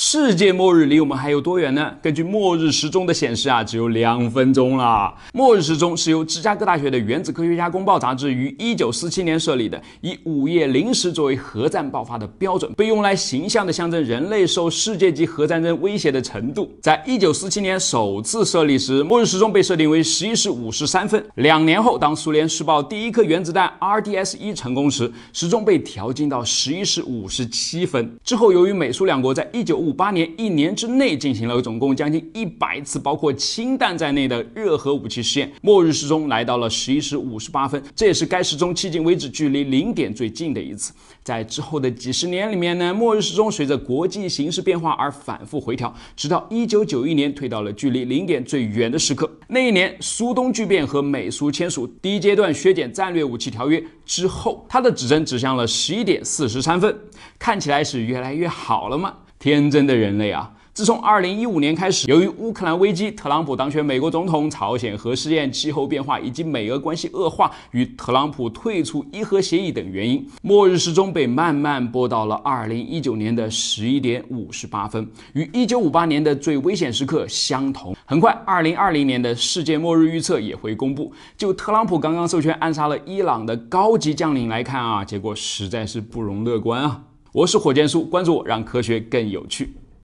世界末日离我们还有多远呢？根据末日时钟的显示啊，只有两分钟了。末日时钟是由芝加哥大学的原子科学家公报杂志于一九四七年设立的，以午夜零时作为核战爆发的标准，被用来形象的象征人类受世界级核战争威胁的程度。在一九四七年首次设立时，末日时钟被设定为十一时五十三分。两年后，当苏联试爆第一颗原子弹 RDS 一成功时，时钟被调进到十一时五十七分。之后，由于美苏两国在一九五八年一年之内进行了总共将近一百次，包括氢弹在内的热核武器试验。末日时钟来到了十一时五十八分，这也是该时钟迄今为止距离零点最近的一次。在之后的几十年里面呢，末日时钟随着国际形势变化而反复回调，直到一九九一年推到了距离零点最远的时刻。那一年，苏东剧变和美苏签署第一阶段削减战略武器条约之后，它的指针指向了十一点四十三分，看起来是越来越好了吗？天真的人类啊！自从二零一五年开始，由于乌克兰危机、特朗普当选美国总统、朝鲜核试验、气候变化以及美俄关系恶化与特朗普退出伊核协议等原因，末日时钟被慢慢拨到了二零一九年的十一点五十八分，与一九五八年的最危险时刻相同。很快，二零二零年的世界末日预测也会公布。就特朗普刚刚授权暗杀了伊朗的高级将领来看啊，结果实在是不容乐观啊！我是火箭叔，关注我，让科学更有趣。